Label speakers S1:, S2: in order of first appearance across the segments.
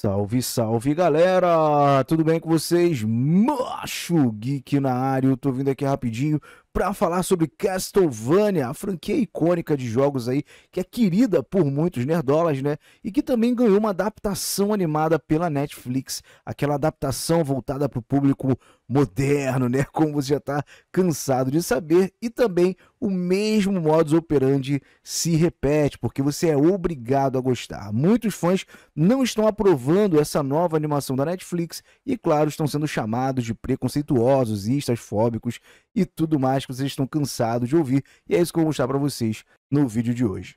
S1: Salve, salve galera! Tudo bem com vocês? Macho Geek na área, eu tô vindo aqui rapidinho para falar sobre Castlevania, a franquia icônica de jogos aí que é querida por muitos nerdolas, né? E que também ganhou uma adaptação animada pela Netflix, aquela adaptação voltada para o público moderno, né? Como você já está cansado de saber, e também o mesmo modus operandi se repete, porque você é obrigado a gostar. Muitos fãs não estão aprovando essa nova animação da Netflix e, claro, estão sendo chamados de preconceituosos, istas, fóbicos e tudo mais que vocês estão cansados de ouvir. E é isso que eu vou mostrar para vocês no vídeo de hoje.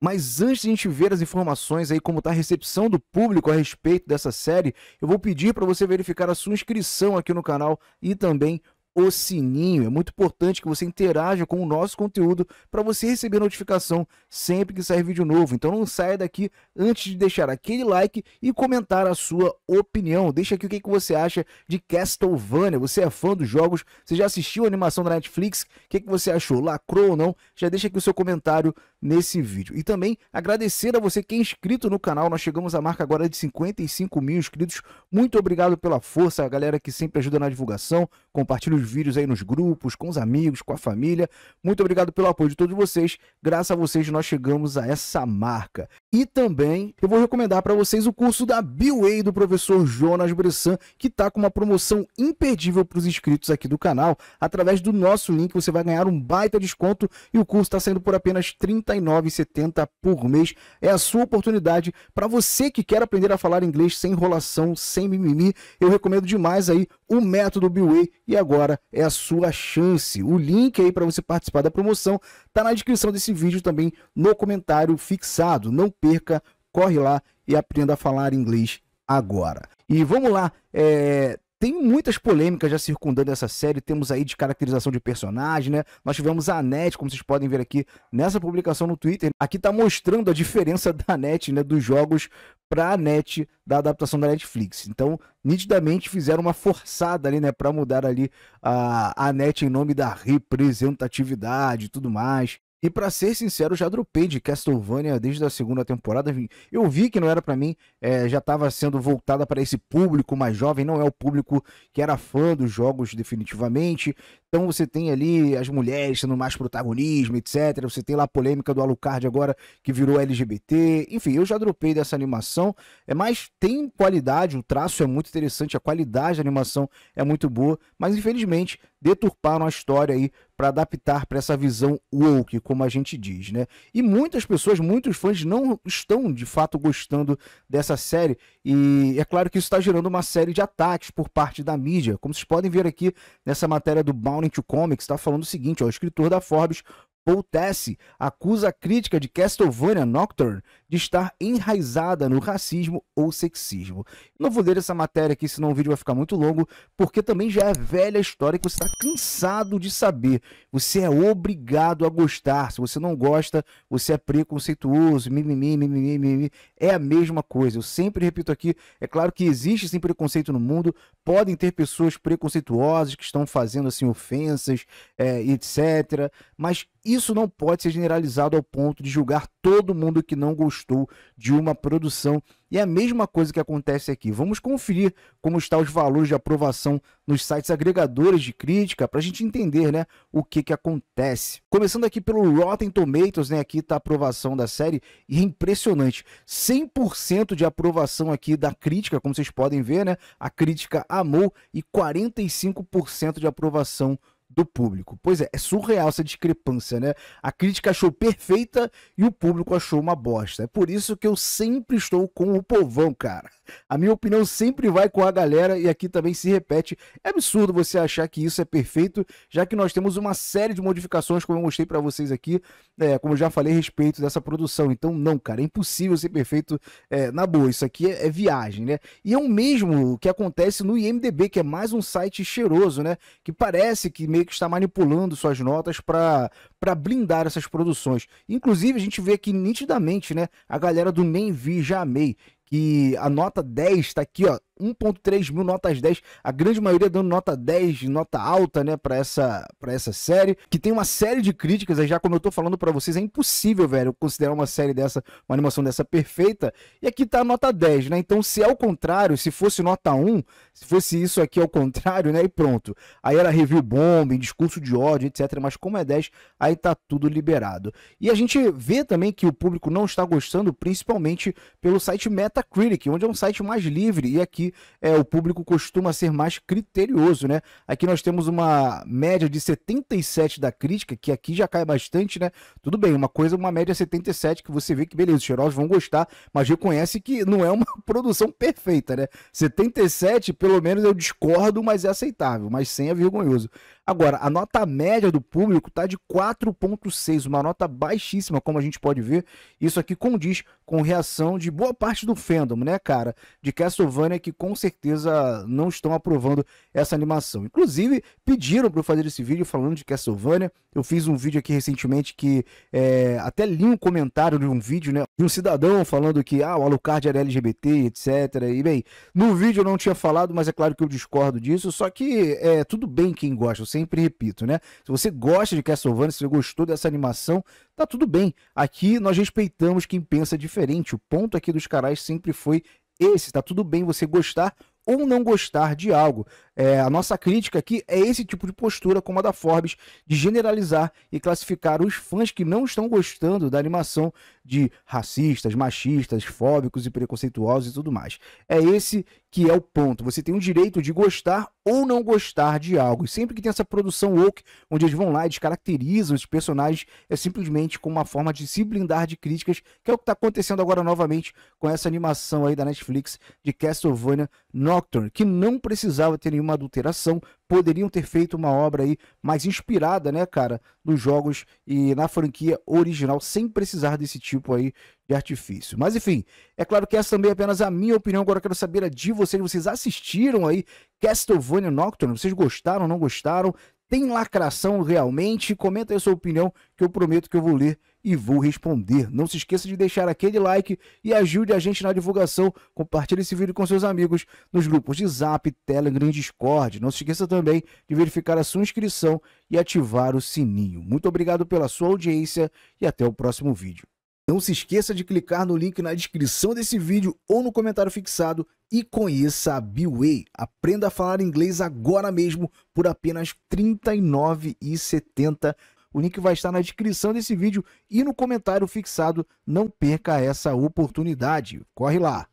S1: Mas antes de a gente ver as informações aí, como está a recepção do público a respeito dessa série, eu vou pedir para você verificar a sua inscrição aqui no canal e também o sininho. É muito importante que você interaja com o nosso conteúdo para você receber notificação sempre que sair vídeo novo. Então não saia daqui antes de deixar aquele like e comentar a sua opinião. Deixa aqui o que, que você acha de Castlevania. Você é fã dos jogos? Você já assistiu a animação da Netflix? O que, que você achou? Lacrou ou não? Já deixa aqui o seu comentário nesse vídeo. E também agradecer a você que é inscrito no canal. Nós chegamos à marca agora de 55 mil inscritos. Muito obrigado pela força, a galera que sempre ajuda na divulgação. Compartilha o os vídeos aí nos grupos, com os amigos, com a família. Muito obrigado pelo apoio de todos vocês. Graças a vocês nós chegamos a essa marca. E também eu vou recomendar para vocês o curso da Biway do professor Jonas Bressan, que está com uma promoção imperdível para os inscritos aqui do canal. Através do nosso link você vai ganhar um baita desconto e o curso está saindo por apenas R$ 39,70 por mês. É a sua oportunidade para você que quer aprender a falar inglês sem enrolação, sem mimimi. Eu recomendo demais aí o método Biway e agora é a sua chance. O link aí para você participar da promoção está na descrição desse vídeo também no comentário fixado. Não perca, corre lá e aprenda a falar inglês agora. E vamos lá, é, tem muitas polêmicas já circundando essa série. Temos aí de caracterização de personagem, né? Nós tivemos a NET, como vocês podem ver aqui nessa publicação no Twitter. Aqui tá mostrando a diferença da NET, né? Dos jogos para a NET da adaptação da Netflix. Então, nitidamente fizeram uma forçada ali, né? para mudar ali a, a NET em nome da representatividade e tudo mais. E para ser sincero, já dropei de Castlevania desde a segunda temporada. Eu vi que não era para mim, é, já estava sendo voltada para esse público mais jovem, não é o público que era fã dos jogos definitivamente. Então você tem ali as mulheres sendo mais protagonismo, etc. Você tem lá a polêmica do Alucard agora que virou LGBT. Enfim, eu já dropei dessa animação, é mas tem qualidade, o traço é muito interessante, a qualidade da animação é muito boa, mas infelizmente deturparam a história aí para adaptar para essa visão woke, como a gente diz, né? E muitas pessoas, muitos fãs não estão de fato gostando dessa série e é claro que isso está gerando uma série de ataques por parte da mídia. Como vocês podem ver aqui nessa matéria do Bounty Comics, está falando o seguinte, ó, o escritor da Forbes Paul Tessi acusa a crítica de Castlevania Nocturne de estar enraizada no racismo ou sexismo. Não vou ler essa matéria aqui, senão o vídeo vai ficar muito longo, porque também já é velha história que você está cansado de saber. Você é obrigado a gostar. Se você não gosta, você é preconceituoso, mimimi, mimimi, mimimi. É a mesma coisa. Eu sempre repito aqui, é claro que existe sim preconceito no mundo, podem ter pessoas preconceituosas que estão fazendo assim ofensas, é, etc. Mas isso não pode ser generalizado ao ponto de julgar todo mundo que não gostou gostou de uma produção. E é a mesma coisa que acontece aqui. Vamos conferir como estão os valores de aprovação nos sites agregadores de crítica para a gente entender né, o que, que acontece. Começando aqui pelo Rotten Tomatoes, né, aqui está a aprovação da série e é impressionante. 100% de aprovação aqui da crítica, como vocês podem ver, né? A crítica amou e 45% de aprovação do público. Pois é, é surreal essa discrepância, né? A crítica achou perfeita e o público achou uma bosta. É por isso que eu sempre estou com o povão, cara. A minha opinião sempre vai com a galera e aqui também se repete. É absurdo você achar que isso é perfeito, já que nós temos uma série de modificações, como eu mostrei para vocês aqui, é, como eu já falei a respeito dessa produção. Então, não, cara, é impossível ser perfeito é, na boa. Isso aqui é, é viagem, né? E é o mesmo que acontece no IMDB, que é mais um site cheiroso, né? Que parece que meio que que está manipulando suas notas para blindar essas produções. Inclusive, a gente vê aqui nitidamente, né, a galera do Nem Vi Já Amei, que a nota 10 está aqui, ó, 1.3 mil notas 10, a grande maioria dando nota 10, nota alta, né, para essa para essa série, que tem uma série de críticas, já como eu tô falando para vocês, é impossível, velho, considerar uma série dessa, uma animação dessa perfeita, e aqui tá nota 10, né? Então, se é o contrário, se fosse nota 1, se fosse isso aqui ao contrário, né, e pronto. Aí era review bomba, discurso de ódio, etc, mas como é 10, aí tá tudo liberado. E a gente vê também que o público não está gostando principalmente pelo site Metacritic, onde é um site mais livre e aqui é, o público costuma ser mais criterioso, né? Aqui nós temos uma média de 77 da crítica, que aqui já cai bastante, né? Tudo bem, uma coisa, uma média 77 que você vê que beleza, os cheirosos vão gostar, mas reconhece que não é uma produção perfeita, né? 77, pelo menos eu discordo, mas é aceitável, mas 100 é vergonhoso. Agora, a nota média do público está de 4,6, uma nota baixíssima, como a gente pode ver. Isso aqui condiz com reação de boa parte do fandom, né, cara? De Castlevania que com certeza não estão aprovando essa animação. Inclusive, pediram para eu fazer esse vídeo falando de Castlevania. Eu fiz um vídeo aqui recentemente que é, até li um comentário de um vídeo, né? De um cidadão falando que ah, o Alucard era LGBT, etc. E bem, no vídeo eu não tinha falado, mas é claro que eu discordo disso. Só que é tudo bem quem gosta. Eu sempre repito, né? Se você gosta de Castlevania, se você gostou dessa animação, tá tudo bem. Aqui nós respeitamos quem pensa diferente. O ponto aqui dos caras sempre foi esse. Tá tudo bem você gostar ou não gostar de algo. É, a nossa crítica aqui é esse tipo de postura, como a da Forbes, de generalizar e classificar os fãs que não estão gostando da animação de racistas, machistas, fóbicos e preconceituosos e tudo mais. É esse que é o ponto. Você tem o direito de gostar ou não gostar de algo. E sempre que tem essa produção woke, onde eles vão lá e descaracterizam os personagens, é simplesmente com uma forma de se blindar de críticas, que é o que está acontecendo agora novamente com essa animação aí da Netflix de Castlevania Nocturne, que não precisava ter nenhuma adulteração, poderiam ter feito uma obra aí mais inspirada, né, cara, nos jogos e na franquia original, sem precisar desse tipo aí de artifício. Mas enfim, é claro que essa também é apenas a minha opinião. Agora eu quero saber a de vocês. Vocês assistiram aí Castlevania Nocturne? Vocês gostaram, não gostaram? Tem lacração realmente? Comenta aí a sua opinião, que eu prometo que eu vou ler e vou responder. Não se esqueça de deixar aquele like e ajude a gente na divulgação. Compartilhe esse vídeo com seus amigos nos grupos de Zap, Telegram e Discord. Não se esqueça também de verificar a sua inscrição e ativar o sininho. Muito obrigado pela sua audiência e até o próximo vídeo. Não se esqueça de clicar no link na descrição desse vídeo ou no comentário fixado e conheça a Biway. Aprenda a falar inglês agora mesmo por apenas R$ 39,70. O link vai estar na descrição desse vídeo e no comentário fixado. Não perca essa oportunidade. Corre lá!